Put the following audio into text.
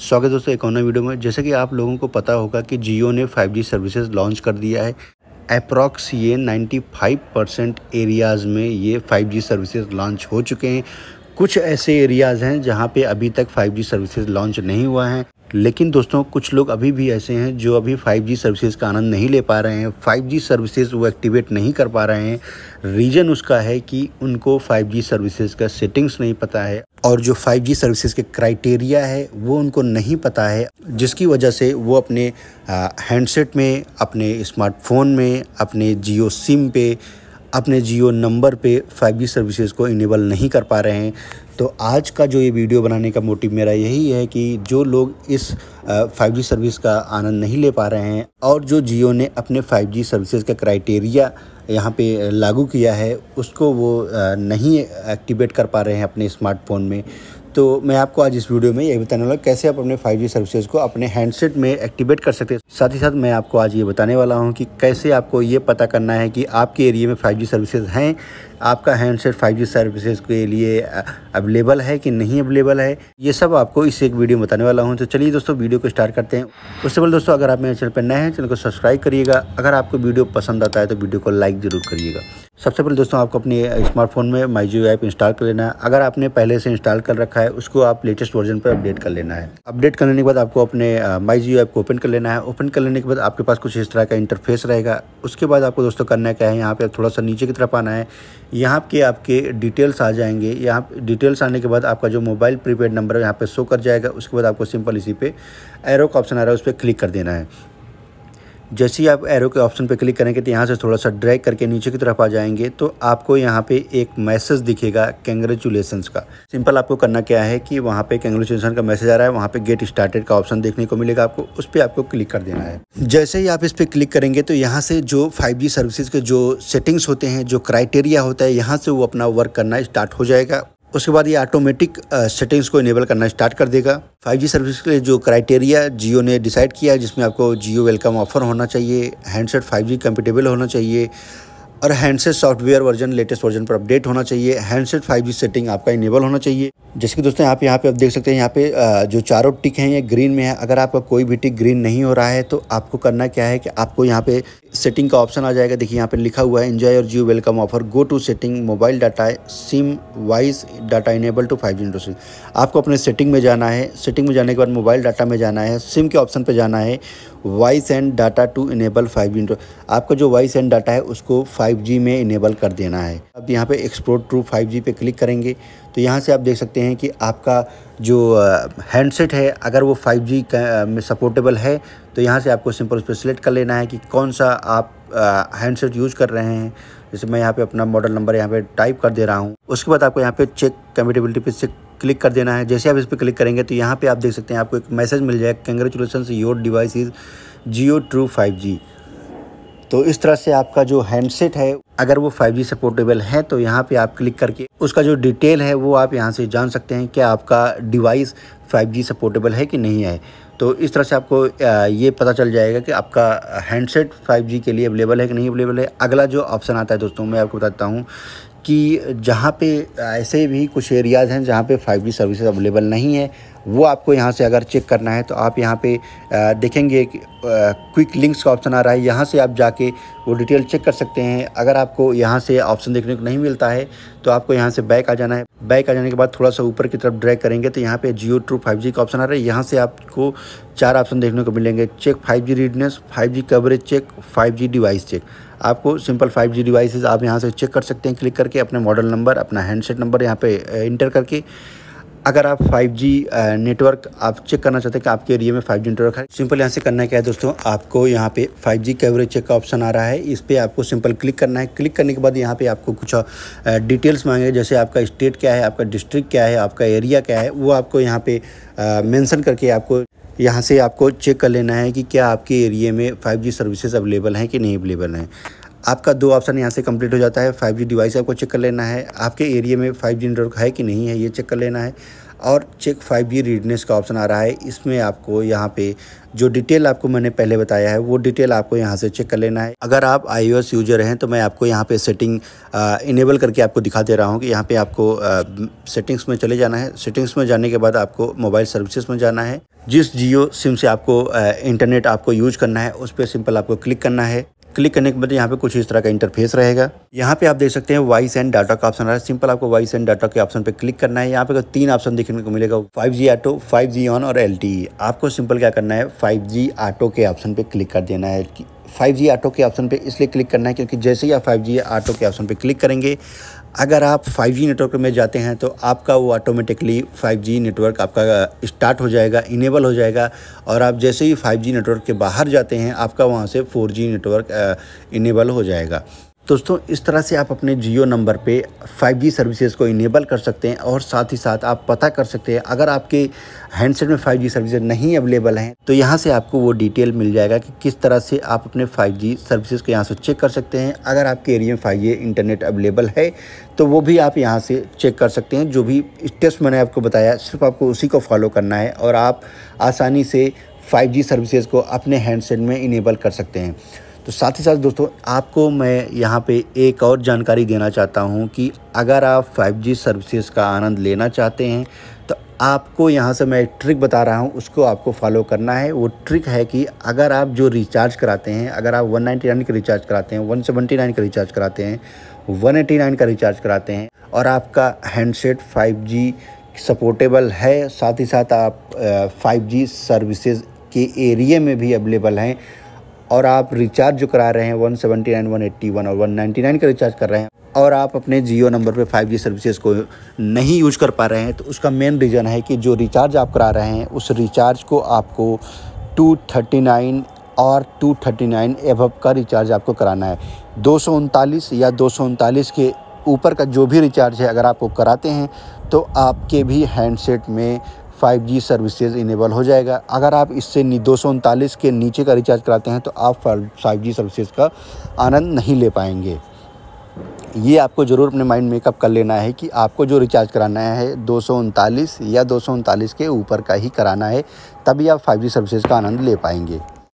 स्वागत दोस्तों एक और वीडियो में जैसे कि आप लोगों को पता होगा कि जियो ने 5G सर्विसेज लॉन्च कर दिया है अप्रॉक्स ये 95 परसेंट एरियाज़ में ये 5G सर्विसेज लॉन्च हो चुके हैं कुछ ऐसे एरियाज़ हैं जहाँ पे अभी तक 5G सर्विसेज लॉन्च नहीं हुआ है लेकिन दोस्तों कुछ लोग अभी भी ऐसे हैं जो अभी 5G सर्विसेज का आनंद नहीं ले पा रहे हैं 5G सर्विसेज वो एक्टिवेट नहीं कर पा रहे हैं रीज़न उसका है कि उनको 5G सर्विसेज का सेटिंग्स नहीं पता है और जो 5G सर्विसेज के क्राइटेरिया है वो उनको नहीं पता है जिसकी वजह से वो अपने हैंडसेट में अपने स्मार्टफोन में अपने जियो सिम पे अपने जियो नंबर पे 5G सर्विसेज को इनेबल नहीं कर पा रहे हैं तो आज का जो ये वीडियो बनाने का मोटिव मेरा यही है कि जो लोग इस 5G सर्विस का आनंद नहीं ले पा रहे हैं और जो जियो ने अपने 5G सर्विसेज का क्राइटेरिया यहाँ पे लागू किया है उसको वो नहीं एक्टिवेट कर पा रहे हैं अपने स्मार्टफोन में तो मैं आपको आज इस वीडियो में ये बताने वाला कैसे आप अपने 5G सर्विसेज को अपने हैंडसेट में एक्टिवेट कर सकते हैं साथ ही साथ मैं आपको आज ये बताने वाला हूँ कि कैसे आपको ये पता करना है कि आपके एरिया में 5G सर्विसेज हैं आपका हैंडसेट 5G सर्विसेज के लिए अवेलेबल है कि नहीं अवेलेबल है ये सब आपको इस एक वीडियो में बताने वाला हूँ तो चलिए दोस्तों वीडियो को स्टार्ट करते हैं उससे पहले दोस्तों अगर आप मेरे चैनल पर नए हैं चैनल को सब्सक्राइब करिएगा अगर आपको वीडियो पसंद आता है तो वीडियो को लाइक ज़रूर करिएगा सबसे पहले दोस्तों आपको अपने स्मार्टफोन में माई जियो ऐप इंस्टॉल कर लेना है अगर आपने पहले से इंस्टॉल कर रखा है उसको आप लेटेस्ट वर्जन पर अपडेट कर लेना है अपडेट करने के बाद आपको अपने माई जियो ऐप को ओपन कर लेना है ओपन कर लेने के बाद आपके पास कुछ इस तरह का इंटरफेस रहेगा उसके बाद आपको दोस्तों करना क्या है यहाँ पर थोड़ा सा नीचे की तरफ आना है यहाँ के आपके डिटेल्स आ जाएंगे यहाँ डिटेल्स आने के बाद आपका जो मोबाइल प्रीपेड नंबर है यहाँ पर शो कर जाएगा उसके बाद आपको सिंपल इसी पे एरो का ऑप्शन आ रहा है उस पर क्लिक कर देना है जैसे ही आप एरो के ऑप्शन पर क्लिक करेंगे तो यहाँ से थोड़ा सा ड्रैग करके नीचे की तरफ आ जाएंगे तो आपको यहाँ पे एक मैसेज दिखेगा कंग्रेचुलेसन का सिंपल आपको करना क्या है कि वहाँ पे कंग्रेचुलेसन का मैसेज आ रहा है वहाँ पे गेट स्टार्टेड का ऑप्शन देखने को मिलेगा आपको उस पर आपको क्लिक कर देना है जैसे ही आप इस पर क्लिक करेंगे तो यहाँ से जो फाइव सर्विसेज के जो सेटिंग्स होते हैं जो क्राइटेरिया होता है यहाँ से वो अपना वर्क करना स्टार्ट हो जाएगा उसके बाद ये ऑटोमेटिक सेटिंग्स uh, को इनेबल करना स्टार्ट कर देगा 5G सर्विस के लिए जो क्राइटेरिया जियो ने डिसाइड किया है जिसमें आपको जियो वेलकम ऑफर होना चाहिए हैंडसेट 5G कंपेटेबल होना चाहिए और handset software version latest version पर अपडेट होना चाहिए हैंडसेट 5G सेटिंग आपका इनेबल होना चाहिए जैसे कि दोस्तों आप यहाँ पे आप देख सकते हैं यहाँ पे जो चारों टिक हैं ये ग्रीन में है अगर आपका कोई भी टिक ग्रीन नहीं हो रहा है तो आपको करना क्या है कि आपको यहाँ पे सेटिंग का ऑप्शन आ जाएगा देखिए यहाँ पे लिखा हुआ है इन्जॉय और Jio welcome offer go to setting mobile data SIM wise data enable to five G industry आपको अपने सेटिंग में जाना है सेटिंग में जाने के बाद मोबाइल डाटा में जाना है सिम के ऑप्शन पर जाना है voice and data to enable five G आपका जो वॉइस एंड डाटा है उसको फाइव जी में इनेबल कर देना है अब यहाँ पे एक्सपोर्ट टू फाइव जी पे क्लिक करेंगे तो यहाँ से आप देख सकते हैं कि आपका जो हैंडसेट है अगर वो फाइव जी में सपोर्टेबल है तो यहाँ से आपको सिंपल उस पर सिलेक्ट कर लेना है कि कौन सा आप हैंडसेट यूज़ कर रहे हैं जैसे मैं यहाँ पे अपना मॉडल नंबर यहाँ पे टाइप कर दे रहा हूँ उसके बाद आपको यहाँ पे चेक कम्पेटेबिलिटी पे चेक क्लिक कर देना है जैसे आप इस पर क्लिक करेंगे तो यहाँ पे आप देख सकते हैं आपको एक मैसेज मिल जाएगा congratulation your device is Jio true five तो इस तरह से आपका जो हैंडसेट है अगर वो 5G सपोर्टेबल है तो यहाँ पे आप क्लिक करके उसका जो डिटेल है वो आप यहाँ से जान सकते हैं कि आपका डिवाइस 5G सपोर्टेबल है कि नहीं है तो इस तरह से आपको ये पता चल जाएगा कि आपका हैंडसेट 5G के लिए अवेलेबल है कि नहीं अवेलेबल है अगला जो ऑप्शन आता है दोस्तों मैं आपको बताता हूँ कि जहाँ पे ऐसे भी कुछ एरियाज़ हैं जहाँ पे 5G सर्विसेज अवेलेबल नहीं है वो आपको यहाँ से अगर चेक करना है तो आप यहाँ पे देखेंगे कि क्विक लिंक्स का ऑप्शन आ रहा है यहाँ से आप जाके वो डिटेल चेक कर सकते हैं अगर आपको यहाँ से ऑप्शन देखने को नहीं मिलता है तो आपको यहाँ से बैक आ जाना है बैक आ जाने के बाद थोड़ा सा ऊपर की तरफ ड्रैग करेंगे तो यहाँ पे जियो ट्रू फाइव का ऑप्शन आ रहा है यहाँ से आपको चार ऑप्शन देखने को मिलेंगे check five readiness 5G coverage check five device check आपको सिंपल 5G डिवाइसेस आप यहाँ से चेक कर सकते हैं क्लिक करके अपने मॉडल नंबर अपना हैंडसेट नंबर यहाँ पे इंटर करके अगर आप 5G नेटवर्क आप चेक करना चाहते हैं कि आपके एरिया में 5G नेटवर्क है सिंपल यहाँ से करना क्या है दोस्तों आपको यहाँ पे 5G कवरेज चेक का ऑप्शन आ रहा है इस पर आपको सिंपल क्लिक करना है क्लिक करने के बाद यहाँ पे आपको कुछ डिटेल्स मांगे जैसे आपका स्टेट क्या है आपका डिस्ट्रिक्ट क्या है आपका एरिया क्या है वो आपको यहाँ पर मैंसन करके आपको यहाँ से आपको चेक कर लेना है कि क्या आपके एरिए में 5G सर्विसेज अवेलेबल हैं कि नहीं अवेलेबल हैं आपका दो ऑप्शन यहाँ से कंप्लीट हो जाता है 5G डिवाइस आपको चेक कर लेना है आपके एरिए में 5G नेटवर्क है कि नहीं है ये चेक कर लेना है और चेक 5G रीडनेस का ऑप्शन आ रहा है इसमें आपको यहाँ पे जो डिटेल आपको मैंने पहले बताया है वो डिटेल आपको यहाँ से चेक कर लेना है अगर आप आई यूजर हैं तो मैं आपको यहाँ पे सेटिंग इनेबल करके आपको दिखा दे रहा हूँ कि यहाँ पे आपको आ, सेटिंग्स में चले जाना है सेटिंग्स में जाने के बाद आपको मोबाइल सर्विसेज में जाना है जिस जियो सिम से आपको इंटरनेट आपको यूज करना है उस पर सिंपल आपको क्लिक करना है क्लिक करने के बाद यहाँ पे कुछ इस तरह का इंटरफेस रहेगा यहाँ पे आप देख सकते हैं वॉइस एंड डाटा का ऑप्शन आ रहा है सिंपल आपको वॉइस एंड डाटा के ऑप्शन पे क्लिक करना है यहाँ पे तीन ऑप्शन देखने को मिलेगा 5G G auto five G on और एल e। आपको सिंपल क्या करना है 5G जी ऑटो के ऑप्शन पे क्लिक कर देना है 5G ऑटो के ऑप्शन पे इसलिए क्लिक करना है क्योंकि जैसे ही आप 5G ऑटो के ऑप्शन पे क्लिक करेंगे अगर आप 5G नेटवर्क में जाते हैं तो आपका वो ऑटोमेटिकली 5G नेटवर्क आपका स्टार्ट uh, हो जाएगा इनेबल हो जाएगा और आप जैसे ही 5G नेटवर्क के बाहर जाते हैं आपका वहाँ से 4G नेटवर्क इनेबल हो जाएगा दोस्तों इस तरह से आप अपने जियो नंबर पे 5G सर्विसेज को इनेबल कर सकते हैं और साथ ही साथ आप पता कर सकते हैं अगर आपके हैंडसेट में 5G सर्विसेज नहीं अवेलेबल हैं तो यहाँ से आपको वो डिटेल मिल जाएगा कि किस तरह से आप अपने 5G सर्विसेज को यहाँ से चेक कर सकते हैं अगर आपके एरिया में फाइव इंटरनेट अवेलेबल है तो वो भी आप यहाँ से चेक कर सकते हैं जो भी स्टेप्स मैंने आपको बताया सिर्फ आपको उसी को फॉलो करना है और आप आसानी से फाइव सर्विसेज को अपने हैंडसेट में इनेबल कर सकते हैं तो साथ ही साथ दोस्तों आपको मैं यहाँ पे एक और जानकारी देना चाहता हूँ कि अगर आप 5G सर्विसेज का आनंद लेना चाहते हैं तो आपको यहाँ से मैं ट्रिक बता रहा हूँ उसको आपको फॉलो करना है वो ट्रिक है कि अगर आप जो रिचार्ज कराते हैं अगर आप 199 का रिचार्ज कराते हैं वन नाइन का रिचार्ज कराते हैं नाइन का रिचार्ज कराते हैं और आपका हैंडसेट जी सपोर्टेबल है साथ ही साथ आप जी सर्विसेज के एरिए में भी अवेलेबल हैं और आप रिचार्ज जो करा रहे हैं one seventy nine one eighty one और वन नाइन्टी नाइन का रिचार्ज कर रहे हैं और आप अपने जियो नंबर पे 5G सर्विसेज को नहीं यूज कर पा रहे हैं तो उसका मेन रीज़न है कि जो रिचार्ज आप करा रहे हैं उस रिचार्ज को आपको 239 और 239 एभव का रिचार्ज आपको कराना है दो या दो के ऊपर का जो भी रिचार्ज है अगर आपको कराते हैं तो आपके भी हैंडसेट में 5G सर्विसेज इनेबल हो जाएगा अगर आप इससे दो के नीचे का रिचार्ज कराते हैं तो आप फाइव जी सर्विसेज का आनंद नहीं ले पाएंगे ये आपको ज़रूर अपने माइंड मेकअप कर लेना है कि आपको जो रिचार्ज कराना है दो या दो के ऊपर का ही कराना है तभी आप 5G सर्विसेज का आनंद ले पाएंगे